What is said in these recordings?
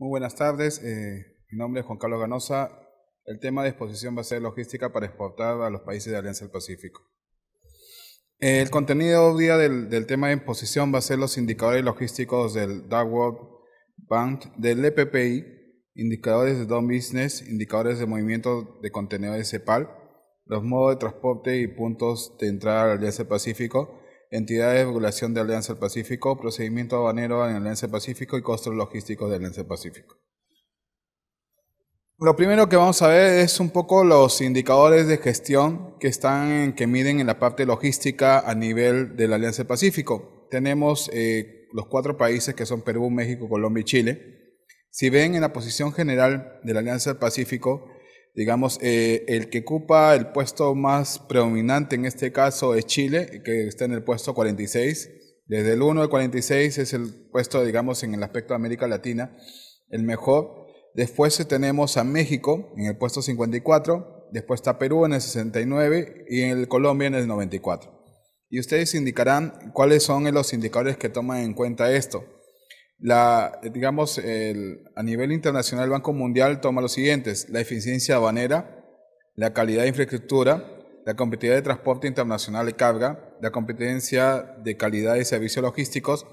Muy buenas tardes, eh, mi nombre es Juan Carlos Ganosa. El tema de exposición va a ser logística para exportar a los países de Alianza del Pacífico. El contenido día del, tema de exposición va a ser los indicadores logísticos del World Bank, del EPPI, indicadores de Don Business, indicadores de movimiento de contenedores CEPAL, los modos de transporte y puntos de entrada a la Alianza del Pacífico, entidades de regulación de Alianza del Pacífico, procedimiento aduanero en Alianza del Pacífico y costos logísticos de Alianza del Pacífico. Lo primero que vamos a ver es un poco los indicadores de gestión que están que miden en la parte logística a nivel de la Alianza del Pacífico. Tenemos eh, los cuatro países que son Perú, México, Colombia y Chile. Si ven en la posición general de la Alianza del Pacífico, digamos, eh, el que ocupa el puesto más predominante en este caso es Chile, que está en el puesto 46. Desde el 1 al 46 es el puesto, digamos, en el aspecto de América Latina, el mejor. Después eh, tenemos a México en el puesto 54, después está Perú en el 69 y en el Colombia en el 94. Y ustedes indicarán cuáles son los indicadores que toman en cuenta esto digamos, a nivel internacional el Banco Mundial toma los siguientes, la eficiencia habanera, la calidad de infraestructura, la competitividad de transporte internacional de carga, la competencia de calidad de servicios logísticos,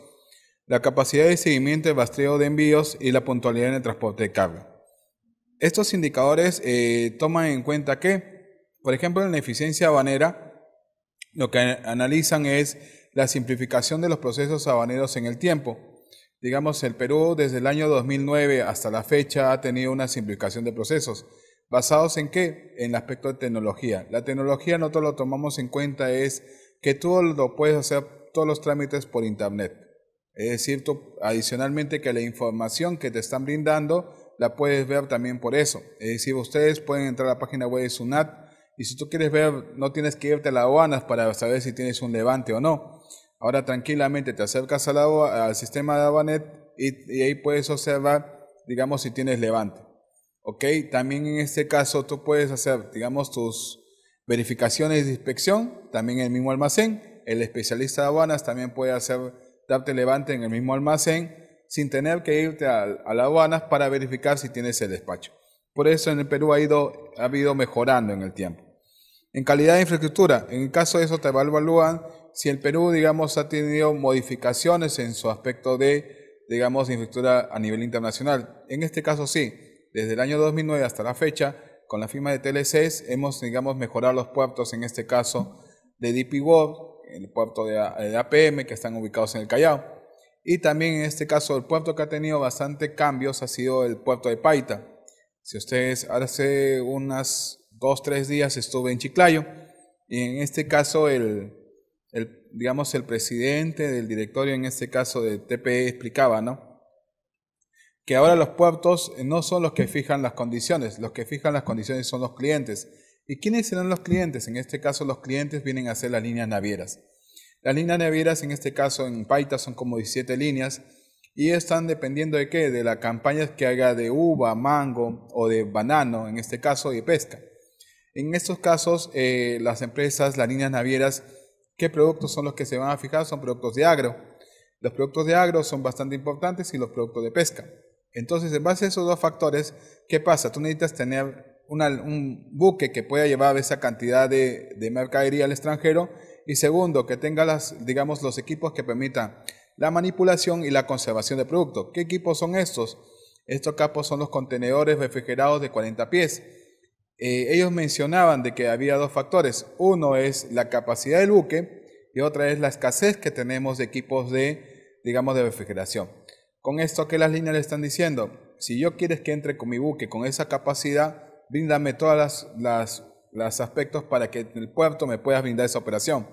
la capacidad de seguimiento y rastreo de envíos y la puntualidad en el transporte de carga. Estos indicadores eh, toman en cuenta que, por ejemplo, en la eficiencia habanera, lo que analizan es la simplificación de los procesos habaneros en el tiempo, Digamos, el Perú desde el año 2009 hasta la fecha ha tenido una simplificación de procesos. ¿Basados en qué? En el aspecto de tecnología. La tecnología nosotros lo tomamos en cuenta es que tú lo puedes hacer todos los trámites por internet. Es decir, adicionalmente que la información que te están brindando la puedes ver también por eso. Es decir, ustedes pueden entrar a la página web de SUNAT y si tú quieres ver, no tienes que irte a la aduanas para saber si tienes un levante o no Ahora tranquilamente te acercas al, al sistema de abanet y, ahí puedes observar, digamos, si tienes levante. ¿Ok? También en este caso tú puedes hacer, digamos, tus verificaciones de inspección, también en el mismo almacén. El especialista de aduanas también puede hacer, darte levante en el mismo almacén sin tener que irte a, la aduana para verificar si tienes el despacho. Por eso en el Perú ha ido, ha ido mejorando en el tiempo. En calidad de infraestructura, en el caso de eso te evalúan si el Perú, digamos, ha tenido modificaciones en su aspecto de, digamos, infraestructura a nivel internacional. En este caso sí, desde el año 2009 hasta la fecha, con la firma de TLCs hemos, digamos, mejorado los puertos, en este caso de DP World, el puerto de, APM, que están ubicados en el Callao. Y también en este caso el puerto que ha tenido bastante cambios ha sido el puerto de Paita. Si ustedes hace unas dos, tres días estuve en Chiclayo y en este caso el, digamos, el presidente del directorio, en este caso de TPE, explicaba, ¿no? Que ahora los puertos eh, no son los que fijan las condiciones, los que fijan las condiciones son los clientes. ¿Y quiénes serán los clientes? En este caso los clientes vienen a ser las líneas navieras. Las líneas navieras, en este caso en Paita, son como 17 líneas y están dependiendo de qué, de la campañas que haga de uva, mango o de banano, en este caso, de pesca. En estos casos, eh, las empresas, las líneas navieras, ¿qué productos son los que se van a fijar? Son productos de agro. Los productos de agro son bastante importantes y los productos de pesca. Entonces, en base a esos dos factores, ¿qué pasa? Tú necesitas tener un buque que pueda llevar esa cantidad de, mercadería al extranjero y segundo, que tenga digamos, los equipos que permitan la manipulación y la conservación de productos. ¿Qué equipos son estos? Estos capos son los contenedores refrigerados de 40 pies. Eh, ellos mencionaban de que había dos factores. Uno es la capacidad del buque y otra es la escasez que tenemos de equipos de, digamos, de refrigeración. Con esto qué las líneas le están diciendo, si yo quieres que entre con mi buque con esa capacidad, bríndame todas las, las, aspectos para que en el puerto me puedas brindar esa operación.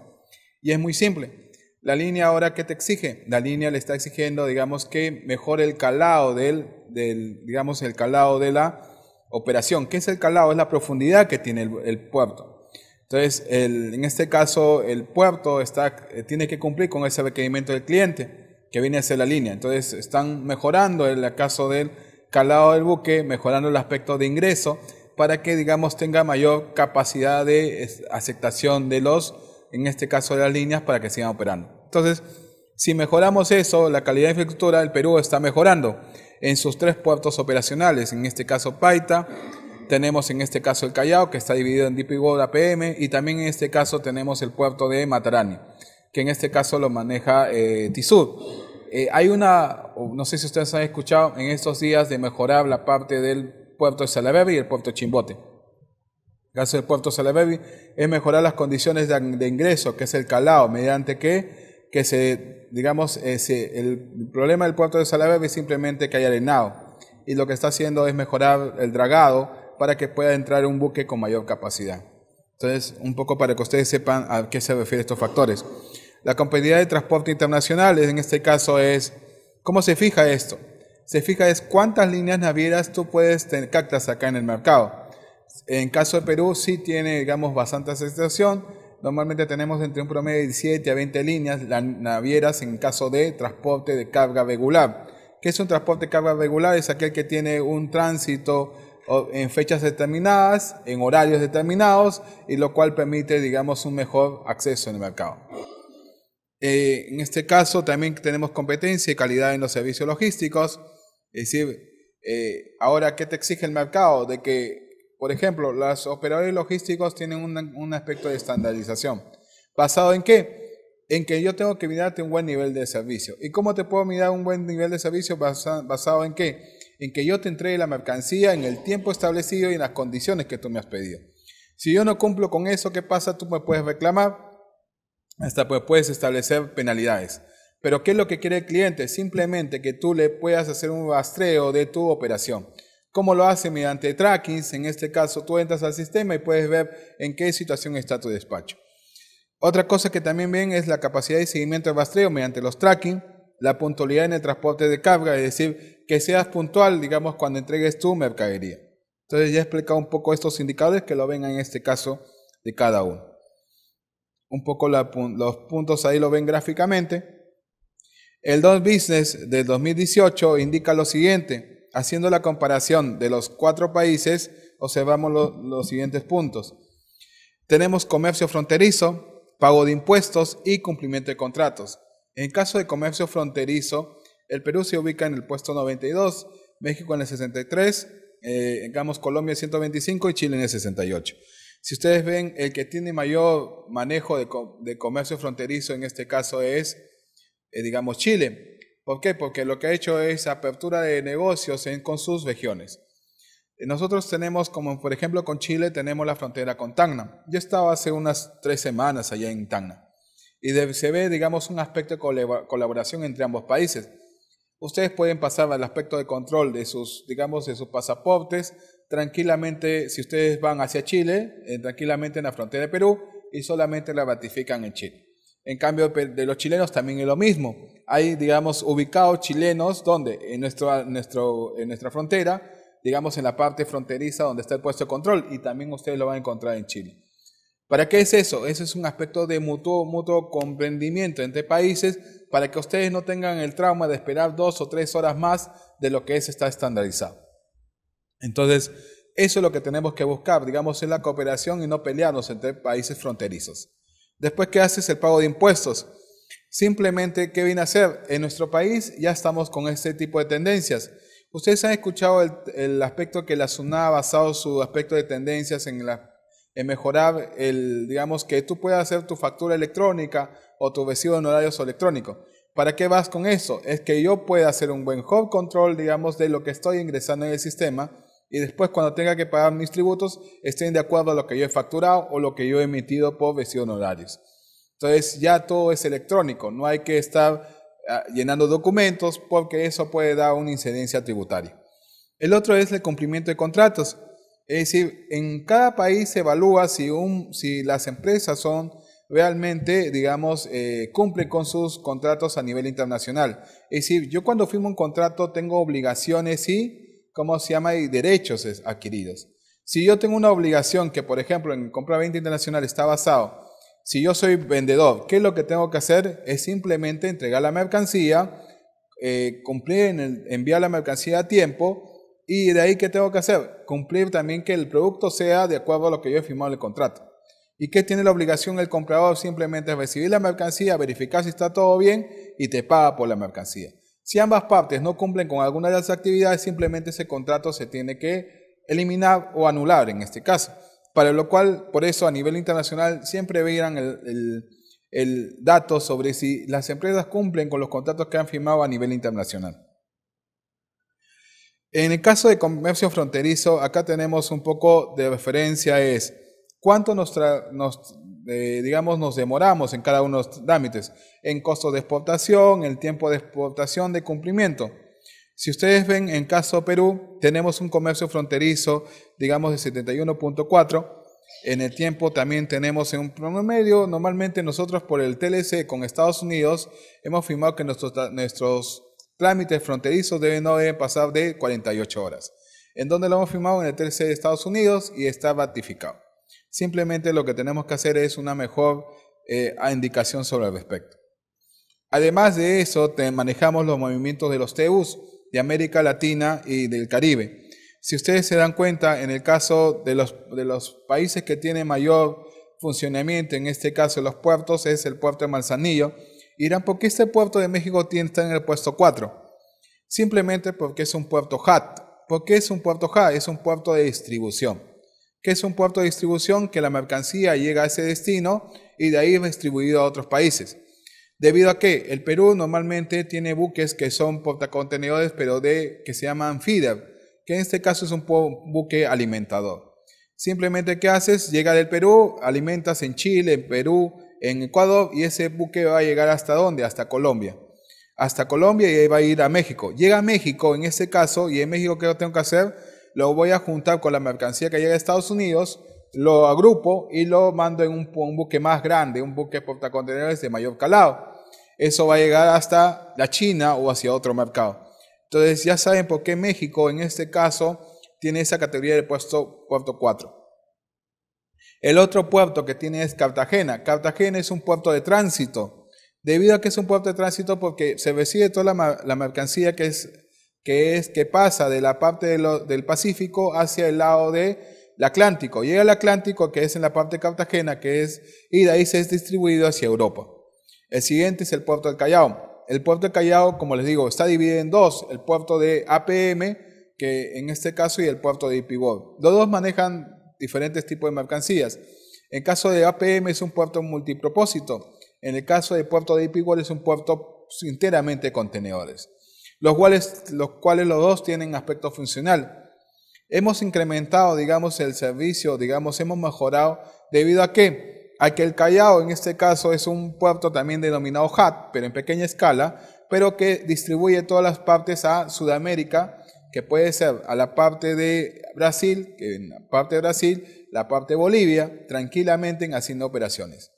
Y es muy simple. La línea ahora qué te exige, la línea le está exigiendo, digamos, que mejore el calado del, del digamos, el calado de la operación. ¿Qué es el calado? Es la profundidad que tiene el, puerto. Entonces, en este caso, el puerto está, eh, tiene que cumplir con ese requerimiento del cliente que viene a hacia la línea. Entonces, están mejorando el caso del calado del buque, mejorando el aspecto de ingreso para que, digamos, tenga mayor capacidad de aceptación de los, en este caso, de las líneas para que sigan operando. Entonces, si mejoramos eso, la calidad de infraestructura del Perú está mejorando en sus tres puertos operacionales, en este caso Paita, tenemos en este caso el Callao, que está dividido en Goda PM, y también en este caso tenemos el puerto de Matarani, que en este caso lo maneja eh, eh hay una, no sé si ustedes han escuchado en estos días de mejorar la parte del puerto de Salaverry y el puerto de Chimbote. El caso del puerto de es mejorar las condiciones de, de ingreso, que es el calao, mediante que que se, digamos, el problema del puerto de Salaverry es simplemente que hay arenado. Y lo que está haciendo es mejorar el dragado para que pueda entrar un buque con mayor capacidad. Entonces, un poco para que ustedes sepan a qué se refieren estos factores. La competencia de Transporte Internacional, en este caso, es, ¿cómo se fija esto? Se fija es cuántas líneas navieras tú puedes tener cactas acá en el mercado. En caso de Perú, sí tiene, digamos, bastante aceptación Normalmente tenemos entre un promedio de 17 a 20 líneas, las navieras en caso de transporte de carga regular. ¿Qué es un transporte de carga regular? Es aquel que tiene un tránsito en fechas determinadas, en horarios determinados, y lo cual permite, digamos, un mejor acceso en el mercado. Eh, en este caso también tenemos competencia y calidad en los servicios logísticos, es decir, eh, ahora, ¿qué te exige el mercado? De que por ejemplo, los operadores logísticos tienen un, aspecto de estandarización. ¿Basado en qué? En que yo tengo que mirarte un buen nivel de servicio. ¿Y cómo te puedo mirar un buen nivel de servicio basado en qué? En que yo te entregue la mercancía en el tiempo establecido y en las condiciones que tú me has pedido. Si yo no cumplo con eso, ¿qué pasa? Tú me puedes reclamar, hasta pues puedes establecer penalidades. Pero ¿qué es lo que quiere el cliente? Simplemente que tú le puedas hacer un rastreo de tu operación. ¿Cómo lo hace? Mediante trackings. En este caso, tú entras al sistema y puedes ver en qué situación está tu despacho. Otra cosa que también ven es la capacidad de seguimiento de rastreo mediante los tracking, la puntualidad en el transporte de carga, es decir, que seas puntual, digamos, cuando entregues tu mercadería. Entonces ya he explicado un poco estos indicadores que lo ven en este caso de cada uno. Un poco los puntos ahí lo ven gráficamente. El 2 Business del 2018 indica lo siguiente haciendo la comparación de los cuatro países, observamos los siguientes puntos. Tenemos comercio fronterizo, pago de impuestos y cumplimiento de contratos. En caso de comercio fronterizo, el Perú se ubica en el puesto 92, México en el 63, eh, digamos Colombia en 125 y Chile en el 68. Si ustedes ven, el que tiene mayor manejo de, comercio fronterizo en este caso es, eh, digamos, Chile, ¿Por qué? Porque lo que ha hecho es apertura de negocios con sus regiones. Nosotros tenemos, como por ejemplo con Chile, tenemos la frontera con Tacna. Yo estaba hace unas tres semanas allá en Tacna. Y se ve, digamos, un aspecto de colaboración entre ambos países. Ustedes pueden pasar al aspecto de control de sus, digamos, de sus pasaportes tranquilamente, si ustedes van hacia Chile, eh, tranquilamente en la frontera de Perú y solamente la ratifican en Chile. En cambio, de los chilenos también es lo mismo. Hay, digamos, ubicados chilenos, donde En, en nuestra frontera, digamos, en la parte fronteriza donde está el puesto de control, y también ustedes lo van a encontrar en Chile. ¿Para qué es eso? Eso es un aspecto de mutuo, mutuo comprendimiento entre países para que ustedes no tengan el trauma de esperar dos o tres horas más de lo que es está estandarizado. Entonces, eso es lo que tenemos que buscar, digamos, es la cooperación y no pelearnos entre países fronterizos. Después, ¿qué haces? El pago de impuestos. Simplemente, ¿qué viene a hacer? En nuestro país ya estamos con este tipo de tendencias. Ustedes han escuchado el, aspecto que la SUNA ha basado su aspecto de tendencias en, la, mejorar el, digamos, que tú puedas hacer tu factura electrónica o tu vestido en horarios electrónico. ¿Para qué vas con eso? Es que yo pueda hacer un buen job control, digamos, de lo que estoy ingresando en el sistema y después cuando tenga que pagar mis tributos estén de acuerdo a lo que yo he facturado o lo que yo he emitido por vestido honorarios. Entonces ya todo es electrónico, no hay que estar ah, llenando documentos porque eso puede dar una incidencia tributaria. El otro es el cumplimiento de contratos. Es decir, en cada país se evalúa si, un, si las empresas son realmente, digamos, eh, cumplen con sus contratos a nivel internacional. Es decir, yo cuando firmo un contrato tengo obligaciones y ¿cómo se llama? Y derechos adquiridos. Si yo tengo una obligación que, por ejemplo, en compra-venta internacional está basado, si yo soy vendedor, ¿qué es lo que tengo que hacer? Es simplemente entregar la mercancía, eh, cumplir, en enviar la mercancía a tiempo y de ahí ¿qué tengo que hacer? Cumplir también que el producto sea de acuerdo a lo que yo he firmado en el contrato. ¿Y qué tiene la obligación el comprador? Simplemente recibir la mercancía, verificar si está todo bien y te paga por la mercancía. Si ambas partes no cumplen con alguna de las actividades, simplemente ese contrato se tiene que eliminar o anular en este caso. Para lo cual, por eso a nivel internacional siempre verán el, el dato sobre si las empresas cumplen con los contratos que han firmado a nivel internacional. En el caso de comercio fronterizo, acá tenemos un poco de referencia es cuánto nos, nos digamos, nos demoramos en cada uno de los trámites, en costo de exportación, el tiempo de exportación de cumplimiento. Si ustedes ven, en caso Perú, tenemos un comercio fronterizo, digamos, de 71.4. En el tiempo también tenemos en un promedio, normalmente nosotros por el TLC con Estados Unidos hemos firmado que nuestros, nuestros trámites fronterizos deben, no deben pasar de 48 horas. En donde lo hemos firmado en el TLC de Estados Unidos y está ratificado. Simplemente lo que tenemos que hacer es una mejor eh, indicación sobre el respecto. Además de eso, manejamos los movimientos de los T.U.S. de América Latina y del Caribe. Si ustedes se dan cuenta, en el caso de los, países que tienen mayor funcionamiento, en este caso los puertos, es el puerto de Manzanillo, Irán, ¿por qué este puerto de México está en el puesto 4? Simplemente porque es un puerto HAT. ¿Por qué es un puerto HAT? Es un puerto de distribución que es un puerto de distribución que la mercancía llega a ese destino y de ahí es distribuido a otros países. Debido a que el Perú normalmente tiene buques que son portacontenedores, pero de que se llaman feeder, que en este caso es un buque alimentador. Simplemente qué haces, llega del Perú, alimentas en Chile, en Perú, en Ecuador y ese buque va a llegar hasta dónde? Hasta Colombia. Hasta Colombia y ahí va a ir a México. Llega a México en este caso y en México qué tengo que hacer? lo voy a juntar con la mercancía que llega a Estados Unidos, lo agrupo y lo mando en un, buque más grande, un buque portacontenedores de mayor calado. Eso va a llegar hasta la China o hacia otro mercado. Entonces ya saben por qué México en este caso tiene esa categoría de puesto puerto 4. El otro puerto que tiene es Cartagena. Cartagena es un puerto de tránsito. Debido a que es un puerto de tránsito porque se recibe toda la mercancía que es que, es, que pasa de la parte del Pacífico hacia el lado del de Atlántico. Llega al Atlántico, que es en la parte de Cartagena, que es, y de ahí se es distribuido hacia Europa. El siguiente es el puerto del Callao. El puerto de Callao, como les digo, está dividido en dos, el puerto de APM, que en este caso, y el puerto de Ipigor. Los dos manejan diferentes tipos de mercancías. En el caso de APM es un puerto multipropósito. En el caso del puerto de Ipigor es un puerto enteramente contenedores los cuales, los cuales los dos tienen aspecto funcional. Hemos incrementado, digamos, el servicio, digamos, hemos mejorado debido a que, a que el Callao en este caso es un puerto también denominado HAT, pero en pequeña escala, pero que distribuye todas las partes a Sudamérica, que puede ser a la parte de Brasil, que en la parte de Brasil, la parte de Bolivia, tranquilamente haciendo operaciones.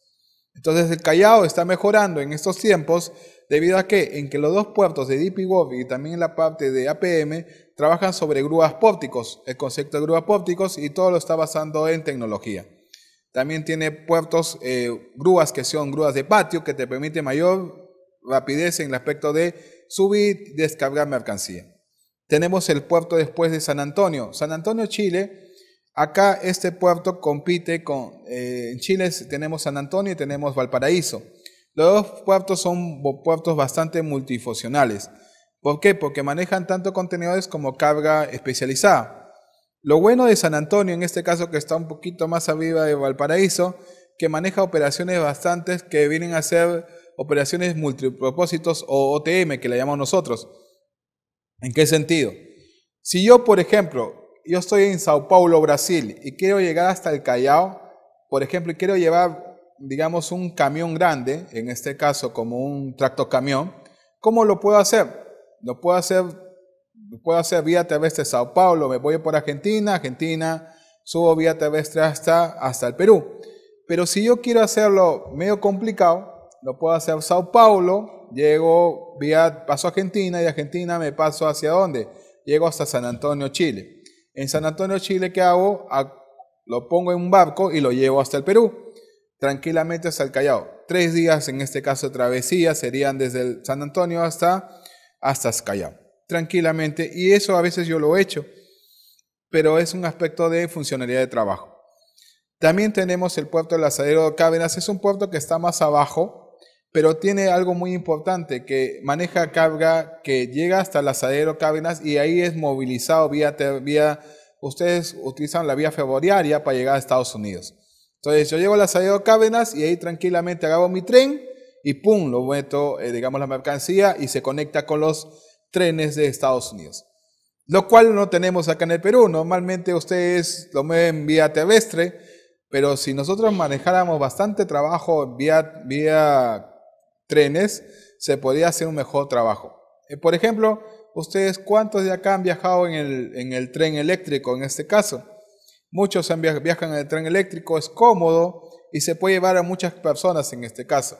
Entonces el Callao está mejorando en estos tiempos debido a que en que los dos puertos de World y también la parte de APM trabajan sobre grúas pórticos. el concepto de grúas pórticos y todo lo está basando en tecnología. También tiene puertos, eh, grúas que son grúas de patio que te permite mayor rapidez en el aspecto de subir y descargar mercancía. Tenemos el puerto después de San Antonio. San Antonio, Chile, Acá este puerto compite con, eh, en Chile tenemos San Antonio y tenemos Valparaíso. Los dos puertos son puertos bastante multifuncionales. ¿Por qué? Porque manejan tanto contenedores como carga especializada. Lo bueno de San Antonio, en este caso que está un poquito más arriba de Valparaíso, que maneja operaciones bastantes que vienen a ser operaciones multipropósitos o OTM, que le llamamos nosotros. ¿En qué sentido? Si yo, por ejemplo, yo estoy en Sao Paulo, Brasil, y quiero llegar hasta el Callao, por ejemplo, y quiero llevar digamos, un camión grande, en este caso como un tractocamión, ¿cómo lo puedo hacer? Lo puedo hacer, puedo hacer vía terrestre de Sao Paulo, me voy por Argentina, Argentina, subo vía terrestre hasta, hasta el Perú. Pero si yo quiero hacerlo medio complicado, lo puedo hacer Sao Paulo, llego vía, paso a Argentina y Argentina me paso hacia dónde? Llego hasta San Antonio, Chile. En San Antonio, Chile, ¿qué hago? lo pongo en un barco y lo llevo hasta el Perú tranquilamente hasta el Callao. Tres días, en este caso de travesía, serían desde San Antonio hasta, hasta Callao. Tranquilamente, y eso a veces yo lo he hecho, pero es un aspecto de funcionalidad de trabajo. También tenemos el puerto del Asadero de es un puerto que está más abajo, pero tiene algo muy importante, que maneja carga que llega hasta el Asadero y ahí es movilizado vía, vía ustedes utilizan la vía ferroviaria para llegar a Estados Unidos. Entonces yo llego a la salida de y ahí tranquilamente hago mi tren y pum, lo meto, eh, digamos, la mercancía y se conecta con los trenes de Estados Unidos. Lo cual no tenemos acá en el Perú. Normalmente ustedes lo mueven vía terrestre, pero si nosotros manejáramos bastante trabajo vía, trenes, se podría hacer un mejor trabajo. Eh, por ejemplo, ustedes cuántos de acá han viajado en el tren eléctrico en este caso? Muchos viajan en el tren eléctrico, es cómodo y se puede llevar a muchas personas en este caso.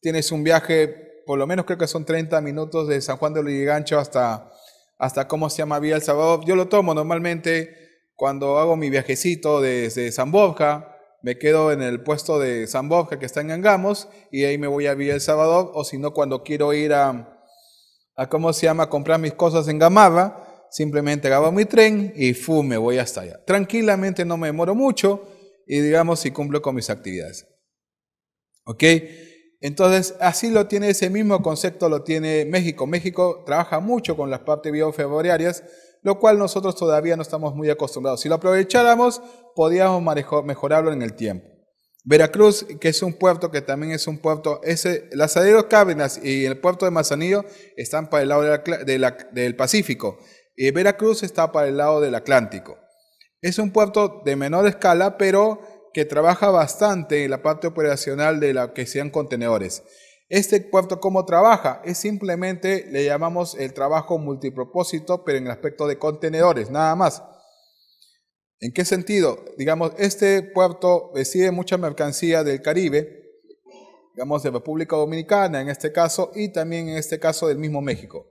Tienes un viaje, por lo menos creo que son 30 minutos de San Juan de Lurigancho hasta, hasta ¿cómo se llama? Vía El Salvador. Yo lo tomo normalmente cuando hago mi viajecito desde San Borja, me quedo en el puesto de San Borja que está en Angamos y ahí me voy a Vía El Salvador o si no cuando quiero ir a, a, ¿cómo se llama?, comprar mis cosas en Gamarra, simplemente agarro mi tren y fu, me voy hasta allá. Tranquilamente, no me demoro mucho y digamos si cumplo con mis actividades. ¿Ok? Entonces, así lo tiene, ese mismo concepto lo tiene México. México trabaja mucho con las partes biofeboriarias, lo cual nosotros todavía no estamos muy acostumbrados. Si lo aprovecháramos, podíamos mejorarlo en el tiempo. Veracruz, que es un puerto que también es un puerto, ese, el asadero y el puerto de mazanillo están para el lado de la, del Pacífico. Eh, Veracruz está para el lado del Atlántico. Es un puerto de menor escala, pero que trabaja bastante en la parte operacional de la que sean contenedores. Este puerto, ¿cómo trabaja? Es simplemente, le llamamos el trabajo multipropósito, pero en el aspecto de contenedores, nada más. ¿En qué sentido? Digamos, este puerto recibe mucha mercancía del Caribe, digamos de República Dominicana en este caso, y también en este caso del mismo México.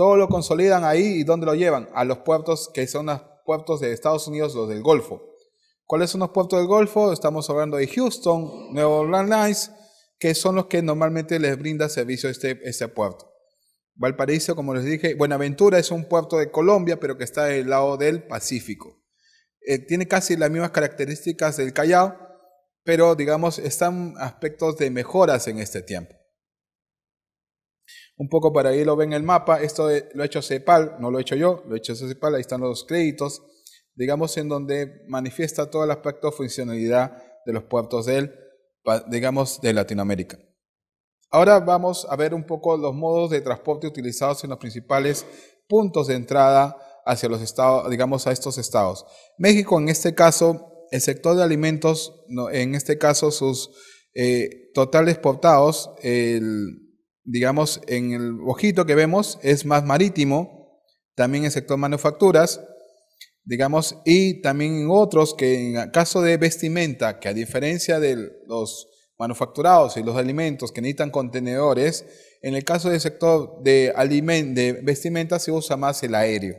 Todo lo consolidan ahí y ¿dónde lo llevan? A los puertos que son los puertos de Estados Unidos, los del Golfo. ¿Cuáles son los puertos del Golfo? Estamos hablando de Houston, New Orleans, que son los que normalmente les brinda servicio este, este puerto. Valparaíso, como les dije, Buenaventura es un puerto de Colombia, pero que está del lado del Pacífico. Eh, tiene casi las mismas características del Callao, pero digamos, están aspectos de mejoras en este tiempo un poco para ahí lo ven el mapa. Esto lo ha hecho CEPAL, no lo he hecho yo, lo he hecho CEPAL, ahí están los créditos, digamos, en donde manifiesta todo el aspecto de funcionalidad de los puertos del, digamos, de Latinoamérica. Ahora vamos a ver un poco los modos de transporte utilizados en los principales puntos de entrada hacia los estados, digamos, a estos estados. México, en este caso, el sector de alimentos, en este caso, sus eh, totales portados, el digamos, en el ojito que vemos es más marítimo, también el sector manufacturas, digamos, y también otros que en el caso de vestimenta, que a diferencia de los manufacturados y los alimentos que necesitan contenedores, en el caso del sector de, de vestimenta se usa más el aéreo,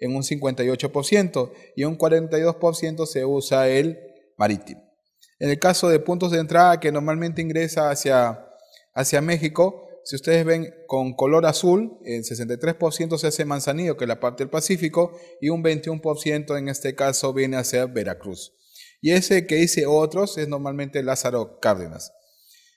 en un 58%, y un 42% se usa el marítimo. En el caso de puntos de entrada que normalmente ingresa hacia, hacia México, si ustedes ven con color azul, el 63% se hace Manzanillo, que es la parte del Pacífico, y un 21% en este caso viene a ser Veracruz. Y ese que dice otros es normalmente Lázaro Cárdenas.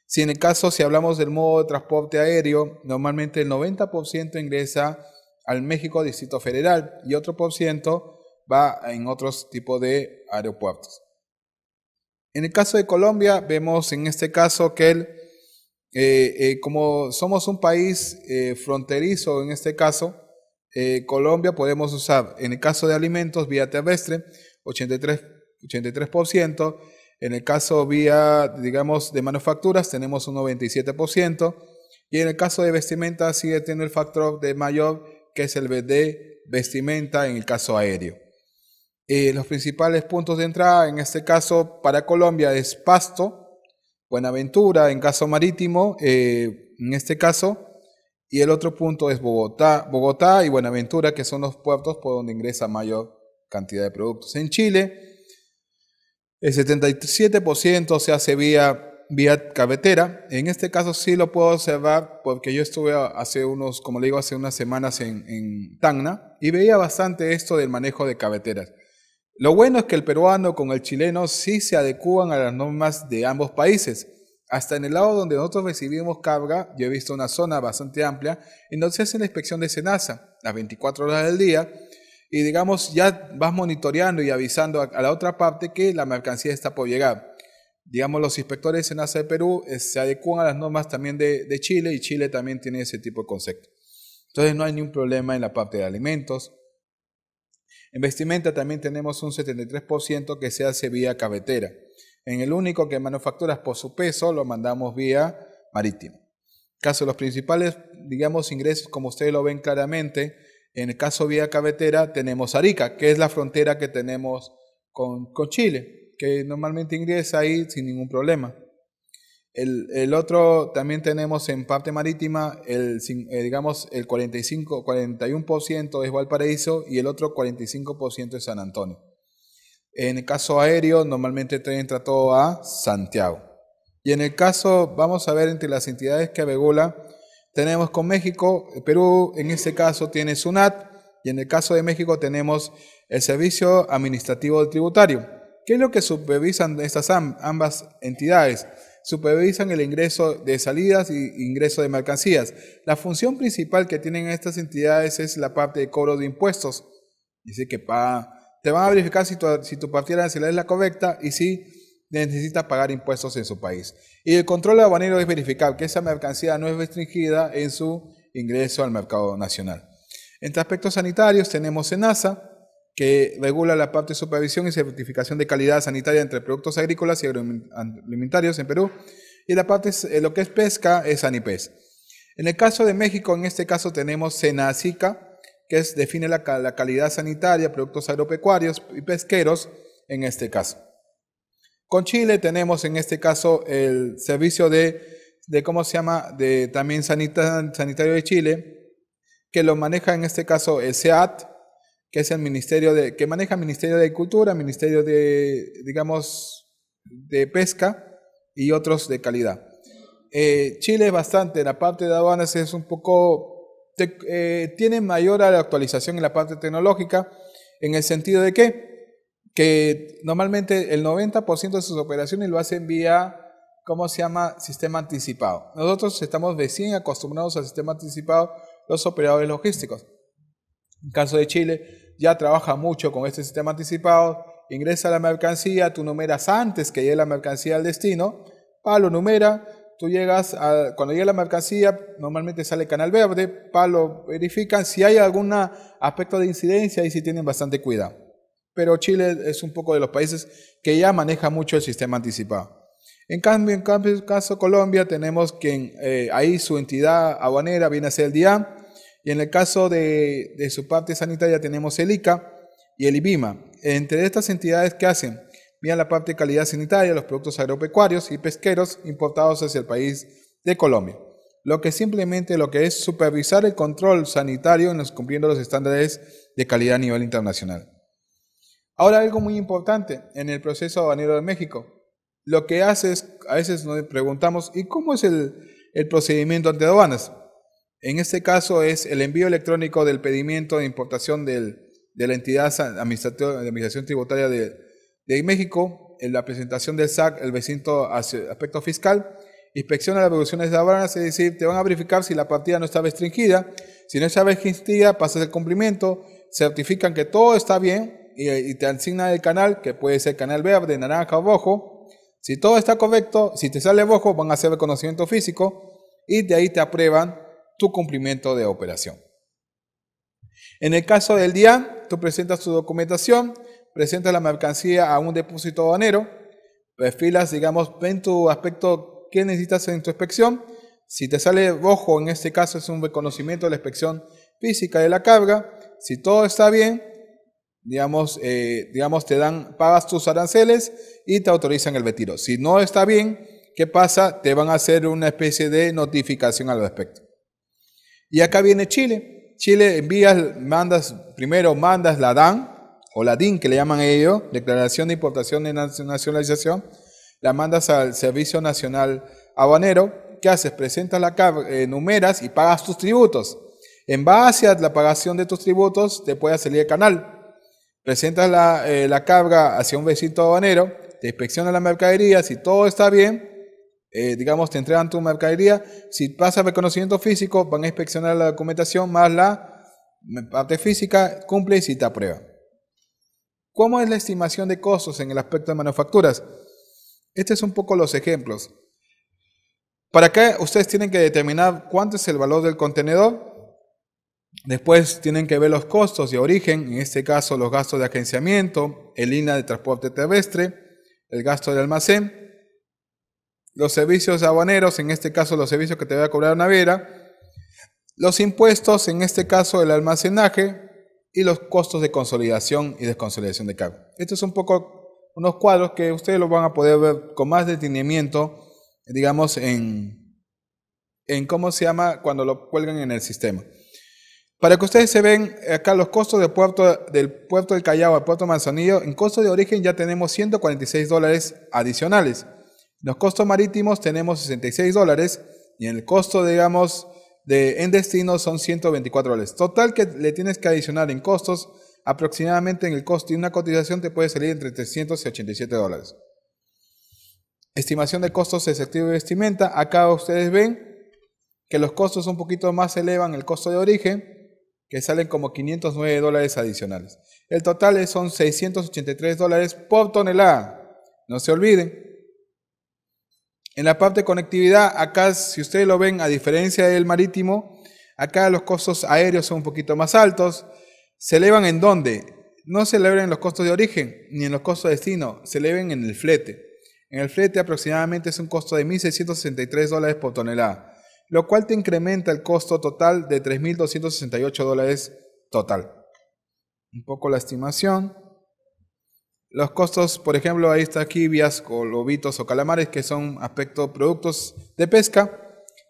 Si en el caso, si hablamos del modo de transporte aéreo, normalmente el 90% ingresa al México Distrito Federal y otro por ciento va en otros tipos de aeropuertos. En el caso de Colombia, vemos en este caso que el eh, eh, como somos un país eh, fronterizo, en este caso, Colombia, podemos usar, en el caso de alimentos, vía terrestre, 83, en el caso vía, digamos, de manufacturas, tenemos un 97%, y en el caso de vestimenta sigue teniendo el factor de mayor, que es el de vestimenta en el caso aéreo. los principales puntos de entrada, en este caso para Colombia, es pasto, Buenaventura en caso marítimo, eh, en este caso, y el otro punto es Bogotá, Bogotá y Buenaventura, que son los puertos por donde ingresa mayor cantidad de productos. En Chile, el 77% se hace vía vía En este caso sí lo puedo observar porque yo estuve hace unos, como le digo, hace unas semanas en, en y veía bastante esto del manejo de cabeteras. Lo bueno es que el peruano con el chileno sí se adecúan a las normas de ambos países. Hasta en el lado donde nosotros recibimos carga, yo he visto una zona bastante amplia en donde se hace la inspección de Senasa las 24 horas del día y digamos ya vas monitoreando y avisando a, la otra parte que la mercancía está por llegar. Digamos, los inspectores de Senasa de Perú eh, se adecúan a las normas también de, de, Chile y Chile también tiene ese tipo de concepto. Entonces no hay ningún problema en la parte de alimentos, en vestimenta también tenemos un 73% que se hace vía cabetera. En el único que manufacturas por su peso lo mandamos vía marítima. Caso de los principales, digamos, ingresos, como ustedes lo ven claramente, en el caso vía cabetera tenemos Arica, que es la frontera que tenemos con, con Chile, que normalmente ingresa ahí sin ningún problema. El, otro también tenemos en parte marítima, el, eh, digamos, el 45, 41% es Valparaíso y el otro 45% es San Antonio. En el caso aéreo, normalmente entra todo a Santiago. Y en el caso, vamos a ver entre las entidades que avegula, tenemos con México, Perú en este caso tiene SUNAT y en el caso de México tenemos el Servicio Administrativo Tributario. ¿Qué es lo que supervisan estas ambas entidades? supervisan el ingreso de salidas y ingreso de mercancías. La función principal que tienen estas entidades es la parte de cobro de impuestos. Dice que te van a verificar si tu, partida nacional es la correcta y si necesitas pagar impuestos en su país. Y el control aduanero es verificar que esa mercancía no es restringida en su ingreso al mercado nacional. Entre aspectos sanitarios tenemos en NASA que regula la parte de supervisión y certificación de calidad sanitaria entre productos agrícolas y agroalimentarios en Perú. Y la parte, eh, lo que es pesca, es ANIPES. En el caso de México, en este caso tenemos SENACICA, que define la, calidad sanitaria, productos agropecuarios y pesqueros, en este caso. Con Chile tenemos en este caso el servicio de, ¿cómo se llama?, de también sanitario de Chile, que lo maneja en este caso el SEAT, que es el Ministerio de, que maneja Ministerio de Cultura, Ministerio de, digamos, de Pesca y otros de calidad. Eh, Chile es bastante, la parte de aduanas es un poco, eh, tiene mayor actualización en la parte tecnológica, en el sentido de que, que normalmente el 90% de sus operaciones lo hacen vía ¿cómo se llama? Sistema anticipado. Nosotros estamos recién acostumbrados al sistema anticipado, los operadores logísticos. En el caso de Chile, ya trabaja mucho con este sistema anticipado, ingresa la mercancía, tú numeras antes que llegue la mercancía al destino, Palo numera, tú llegas, a, cuando llega la mercancía, normalmente sale canal verde, Palo verifican si hay algún aspecto de incidencia y si tienen bastante cuidado. Pero Chile es un poco de los países que ya maneja mucho el sistema anticipado. En cambio, en cambio, el caso Colombia, tenemos que eh, ahí su entidad aduanera viene a ser el día y en el caso de, su parte sanitaria tenemos el ICA y el IBIMA. Entre estas entidades que hacen, vía la parte de calidad sanitaria, los productos agropecuarios y pesqueros importados hacia el país de Colombia. Lo que simplemente lo que es supervisar el control sanitario cumpliendo los estándares de calidad a nivel internacional. Ahora algo muy importante en el proceso aduanero de México. Lo que hace es, a veces nos preguntamos, ¿y cómo es el procedimiento ante aduanas? En este caso es el envío electrónico del pedimiento de importación de la entidad administrativa, de administración tributaria de, México, en la presentación del SAC, el vecino aspecto fiscal, inspección a las producciones de aduanas, es decir, te van a verificar si la partida no está restringida. Si no está restringida, pasas el cumplimiento, certifican que todo está bien y, te asignan el canal, que puede ser canal verde, naranja o rojo. Si todo está correcto, si te sale rojo, van a hacer reconocimiento físico y de ahí te aprueban tu cumplimiento de operación. En el caso del día, tú presentas tu documentación, presentas la mercancía a un depósito aduanero, perfilas, digamos, ven tu aspecto qué necesitas en tu inspección. Si te sale ojo, en este caso es un reconocimiento de la inspección física de la carga. Si todo está bien, digamos, eh, digamos te dan, pagas tus aranceles y te autorizan el retiro. Si no está bien, ¿qué pasa? Te van a hacer una especie de notificación al respecto. Y acá viene Chile. Chile envías, mandas, primero mandas la DAN, o la DIN que le llaman ellos, Declaración de Importación de Nacionalización, la mandas al Servicio Nacional Habanero. ¿Qué haces? Presentas la cabra, eh, numeras y pagas tus tributos. En base a la pagación de tus tributos, te puede salir el canal. Presentas la, eh, carga hacia un vecino habanero, te inspeccionan la mercadería, si todo está bien, eh, digamos, te entregan tu mercadería, si pasa reconocimiento físico, van a inspeccionar la documentación más la parte física, cumple y si te ¿Cómo es la estimación de costos en el aspecto de manufacturas? Este es un poco los ejemplos. Para acá ustedes tienen que determinar cuánto es el valor del contenedor. Después tienen que ver los costos de origen, en este caso los gastos de agenciamiento, el INA de transporte terrestre, el gasto de almacén, los servicios aboneros, en este caso los servicios que te va a cobrar Naviera, los impuestos, en este caso el almacenaje, y los costos de consolidación y desconsolidación de carga Estos son un poco unos cuadros que ustedes los van a poder ver con más detenimiento, digamos, en, cómo se llama cuando lo cuelgan en el sistema. Para que ustedes se ven acá los costos puerto, del puerto del Callao al puerto Manzanillo, en costo de origen ya tenemos 146 dólares adicionales los costos marítimos tenemos 66 dólares y en el costo, digamos, de, en destino son 124 dólares. Total que le tienes que adicionar en costos, aproximadamente en el costo y una cotización te puede salir entre 387 dólares. Estimación de costos sectivo de vestimenta. Acá ustedes ven que los costos un poquito más elevan el costo de origen, que salen como 509 dólares adicionales. El total son 683 dólares por tonelada. No se olviden. En la parte de conectividad, acá si ustedes lo ven, a diferencia del marítimo, acá los costos aéreos son un poquito más altos. ¿Se elevan en dónde? No se elevan en los costos de origen ni en los costos de destino, se elevan en el flete. En el flete aproximadamente es un costo de 1.663 dólares por tonelada, lo cual te incrementa el costo total de 3.268 dólares total. Un poco la estimación. Los costos, por ejemplo, ahí está quibias, o lobitos o calamares, que son aspectos productos de pesca.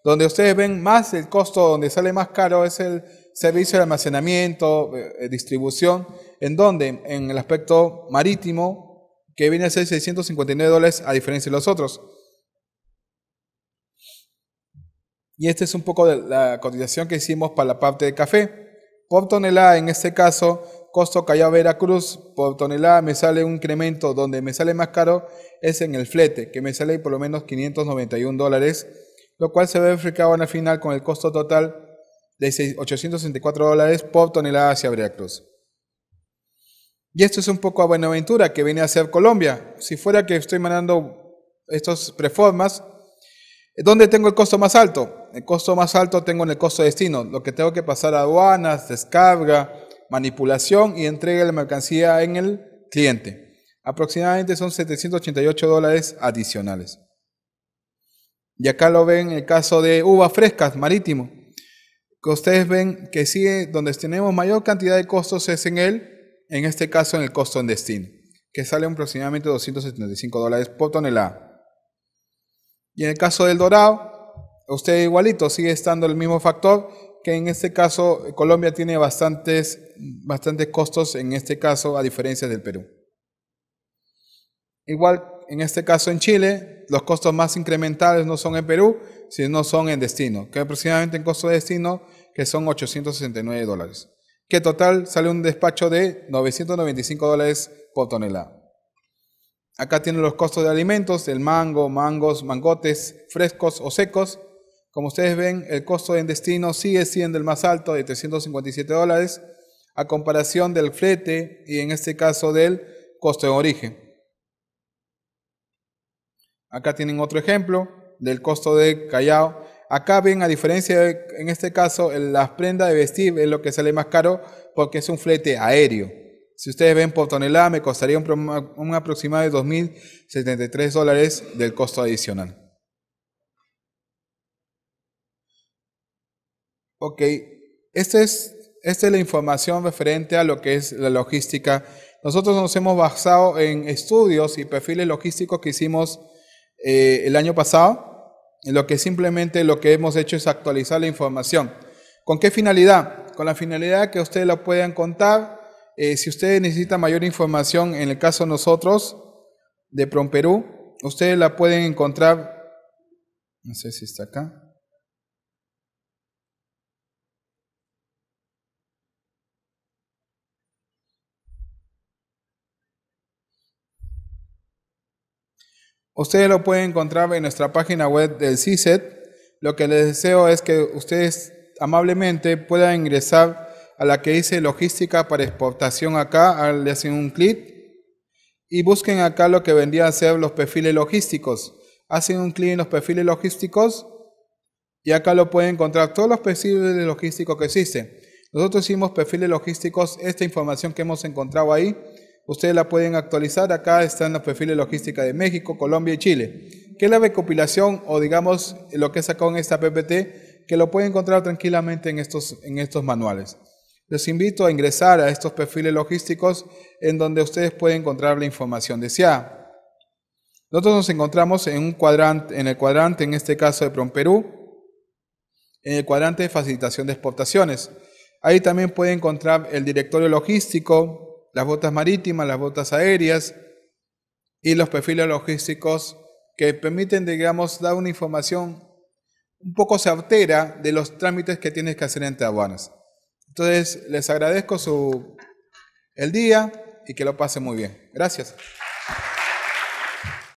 Donde ustedes ven más el costo, donde sale más caro es el servicio de almacenamiento, eh, distribución, en donde en el aspecto marítimo, que viene a ser 659 dólares a diferencia de los otros. Y este es un poco de la cotización que hicimos para la parte de café. Por tonelada, en este caso, costo a Veracruz por tonelada me sale un incremento donde me sale más caro es en el flete, que me sale por lo menos 591 dólares, lo cual se ve reflejado en la final con el costo total de 864 dólares por tonelada hacia Veracruz. Y esto es un poco a Buenaventura, que viene a ser Colombia. Si fuera que estoy mandando estos preformas, ¿dónde tengo el costo más alto? El costo más alto tengo en el costo destino, lo que tengo que pasar a aduanas, descarga, manipulación y entrega de la mercancía en el cliente. Aproximadamente son 788 dólares adicionales. Y acá lo ven en el caso de uvas frescas, marítimo. Que ustedes ven que sigue donde tenemos mayor cantidad de costos es en el, en este caso en el costo en destino, que sale aproximadamente 275 dólares por tonelada. Y en el caso del dorado, usted igualito, sigue estando el mismo factor que en este caso Colombia tiene bastantes, bastantes costos, en este caso a diferencia del Perú. Igual, en este caso en Chile, los costos más incrementales no son en Perú, sino son en destino, que aproximadamente en costo de destino, que son 869 dólares, que total sale un despacho de 995 dólares por tonelada. Acá tienen los costos de alimentos, el mango, mangos, mangotes frescos o secos, como ustedes ven, el costo en destino sigue siendo el más alto de 357 dólares a comparación del flete y en este caso del costo en origen. Acá tienen otro ejemplo del costo de Callao. Acá ven, a diferencia en este caso, las prendas de vestir es lo que sale más caro porque es un flete aéreo. Si ustedes ven por tonelada, me costaría un, un aproximado de 2.073 dólares del costo adicional. Ok, esta es, esta es la información referente a lo que es la logística. Nosotros nos hemos basado en estudios y perfiles logísticos que hicimos eh, el año pasado. en Lo que simplemente lo que hemos hecho es actualizar la información. ¿Con qué finalidad? Con la finalidad que ustedes la puedan contar. Eh, si ustedes necesitan mayor información, en el caso de nosotros, de Prom Perú, ustedes la pueden encontrar. No sé si está acá. Ustedes lo pueden encontrar en nuestra página web del CISET. Lo que les deseo es que ustedes amablemente puedan ingresar a la que dice logística para exportación acá, le hacen un clic y busquen acá lo que vendría a ser los perfiles logísticos. Hacen un clic en los perfiles logísticos y acá lo pueden encontrar todos los perfiles logísticos que existen. Nosotros hicimos perfiles logísticos, esta información que hemos encontrado ahí Ustedes la pueden actualizar. Acá están los perfiles logística de México, Colombia y Chile. Que la recopilación o digamos lo que sacó en esta PPT, que lo pueden encontrar tranquilamente en estos, en estos manuales. Les invito a ingresar a estos perfiles logísticos en donde ustedes pueden encontrar la información deseada. Nosotros nos encontramos en un cuadrante, en el cuadrante, en este caso de Perú, en el cuadrante de facilitación de exportaciones. Ahí también pueden encontrar el directorio logístico, las botas marítimas, las botas aéreas y los perfiles logísticos que permiten, digamos, dar una información un poco certera de los trámites que tienes que hacer en aduanas. Entonces, les agradezco su, el día y que lo pasen muy bien. Gracias.